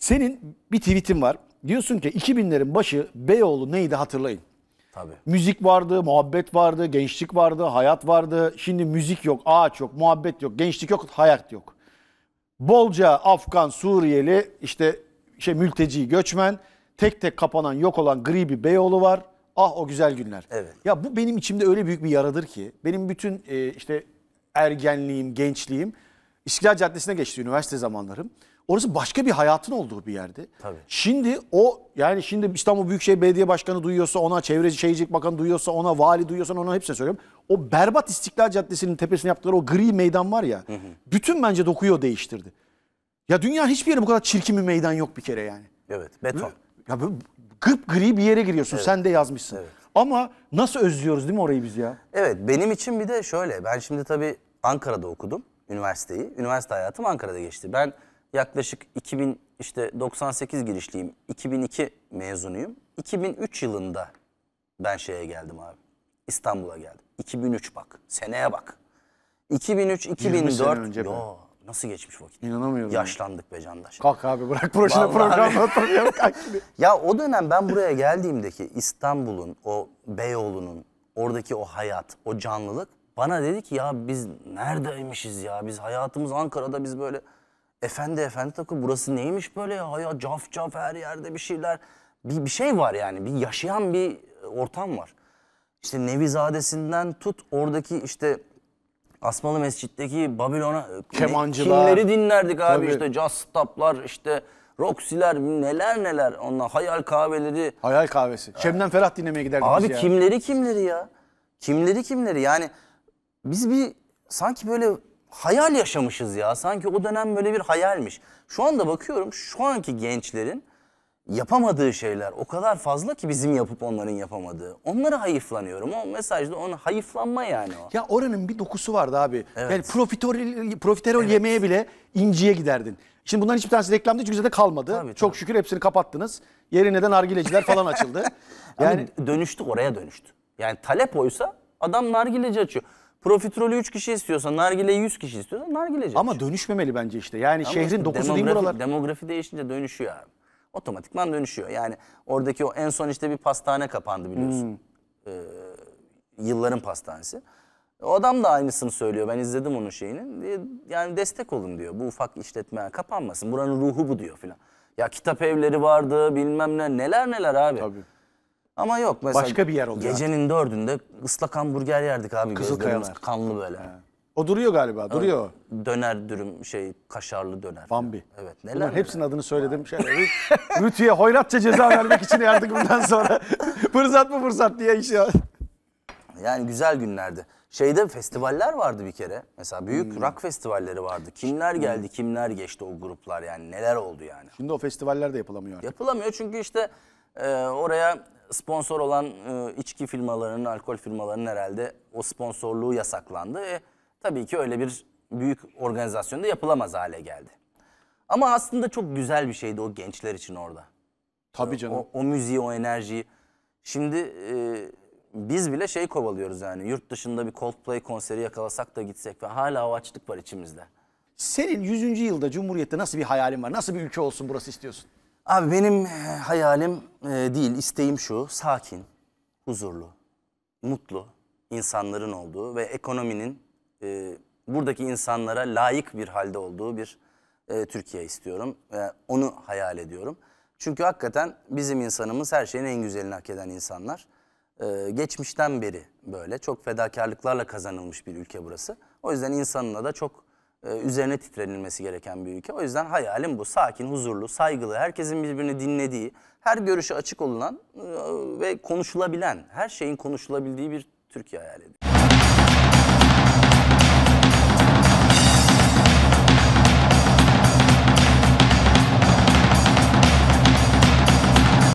Senin bir tweetin var. Diyorsun ki 2000'lerin başı Beyoğlu neydi hatırlayın. Tabii. Müzik vardı, muhabbet vardı, gençlik vardı, hayat vardı. Şimdi müzik yok, ağaç yok, muhabbet yok, gençlik yok, hayat yok. Bolca Afgan, Suriyeli, işte şey mülteci, göçmen, tek tek kapanan, yok olan gri bir Beyoğlu var. Ah o güzel günler. Evet. Ya bu benim içimde öyle büyük bir yaradır ki benim bütün e, işte ergenliğim, gençliğim İstiklal Caddesi'ne geçti üniversite zamanlarım. Orası başka bir hayatın olduğu bir yerdi. Tabii. Şimdi o yani şimdi İstanbul Büyükşehir Belediye Başkanı duyuyorsa ona, Çevre Şehircilik Bakanı duyuyorsa ona, vali duyuyorsa ona hepsine söylüyorum. O berbat İstiklal Caddesi'nin tepesine yaptıkları o gri meydan var ya. Hı hı. Bütün bence dokuyu o değiştirdi. Ya dünya hiçbir yeri bu kadar çirkin bir meydan yok bir kere yani. Evet beton. Ya gıp gri bir yere giriyorsun evet. sen de yazmışsın. Evet. Ama nasıl özlüyoruz değil mi orayı biz ya? Evet benim için bir de şöyle ben şimdi tabii Ankara'da okudum üniversiteyi. Üniversite hayatım Ankara'da geçti. Ben yaklaşık 2000 işte 98 girişliyim. 2002 mezunuyum. 2003 yılında ben şeye geldim abi. İstanbul'a geldim. 2003 bak. Seneye bak. 2003 2004. önce Yo, nasıl geçmiş vakit? İnanamıyorum. Yaşlandık be candaş. Kalk abi bırak boşuna program anlatmayalım. Kalk Ya o dönem ben buraya geldiğimdeki İstanbul'un o Beyoğlu'nun oradaki o hayat, o canlılık bana dedi ki ya biz neredeymişiz ya? Biz hayatımız Ankara'da biz böyle efendi efendi takı burası neymiş böyle ya, ya caf caf her yerde bir şeyler. Bir, bir şey var yani bir yaşayan bir ortam var. İşte Nevizadesi'nden tut oradaki işte Asmalı Mescid'deki Babilon'a e, Kemancılar. kimleri dinlerdik abi Tabii. işte jazz stoplar işte Roxy'ler neler neler onlar hayal kahveleri. Hayal kahvesi. Şemden ferhat dinlemeye giderdik Abi biz ya. kimleri kimleri ya? Kimleri kimleri yani biz bir sanki böyle hayal yaşamışız ya. Sanki o dönem böyle bir hayalmiş. Şu anda bakıyorum şu anki gençlerin yapamadığı şeyler o kadar fazla ki bizim yapıp onların yapamadığı. Onlara hayıflanıyorum. O mesajda onu hayıflanma yani o. Ya oranın bir dokusu vardı abi. Evet. Yani profiterol, profiterol evet. yemeğe bile inciye giderdin. Şimdi bunların hiçbir tanesi reklamda çünkü zaten kalmadı. Tabii, Çok tabii. şükür hepsini kapattınız. Yeri neden nargileciler falan açıldı. Yani Abi dönüştü oraya dönüştü. Yani talep oysa adam nargileci açıyor. Profiterolü 3 kişi istiyorsa, nargileyi 100 kişi istiyorsa nargileci. Ama dönüşmemeli bence işte. Yani Ama şehrin dokusu değil buralar. Demografi değişince dönüşüyor abi. Otomatikman dönüşüyor. Yani oradaki o en son işte bir pastane kapandı biliyorsun. Hmm. Ee, yılların pastanesi. O adam da aynısını söylüyor. Ben izledim onun şeyini. Yani destek olun diyor. Bu ufak işletme kapanmasın. Buranın ruhu bu diyor filan. Ya kitap evleri vardı bilmem ne. Neler neler abi. Tabii. Ama yok mesela. Başka bir yer oluyor. Gecenin dördünde ıslak hamburger yerdik abi. Kızılkayalar. Gözlerimiz Kanlı böyle. He. O duruyor galiba, duruyor. Döner dürüm şey kaşarlı döner. Bambi. Evet neler Bunların hepsinin adını söyledim. Şey, Rü- Rütü'ye hoyratça ceza vermek için yardık bundan sonra. fırsat mı fırsat diye iş ya. Yani güzel günlerdi. Şeyde festivaller vardı bir kere. Mesela büyük hmm. rock festivalleri vardı. Kimler hmm. geldi, kimler geçti o gruplar yani neler oldu yani. Şimdi o festivaller de yapılamıyor artık. Yapılamıyor çünkü işte e, oraya sponsor olan e, içki firmalarının, alkol firmalarının herhalde o sponsorluğu yasaklandı. E, tabii ki öyle bir büyük organizasyonda yapılamaz hale geldi. Ama aslında çok güzel bir şeydi o gençler için orada. Tabii e, canım. O, o müziği, o enerjiyi. Şimdi e, biz bile şey kovalıyoruz yani yurt dışında bir Coldplay konseri yakalasak da gitsek ve hala o açlık var içimizde. Senin 100. yılda Cumhuriyet'te nasıl bir hayalin var? Nasıl bir ülke olsun burası istiyorsun? Abi benim e, hayalim e, değil, isteğim şu. Sakin, huzurlu, mutlu insanların olduğu ve ekonominin e, buradaki insanlara layık bir halde olduğu bir e, Türkiye istiyorum. E, onu hayal ediyorum. Çünkü hakikaten bizim insanımız her şeyin en güzelini hak eden insanlar. E, geçmişten beri böyle çok fedakarlıklarla kazanılmış bir ülke burası. O yüzden insanına da çok e, üzerine titrenilmesi gereken bir ülke. O yüzden hayalim bu. Sakin, huzurlu, saygılı, herkesin birbirini dinlediği, her görüşe açık olunan e, ve konuşulabilen, her şeyin konuşulabildiği bir Türkiye hayal ediyorum.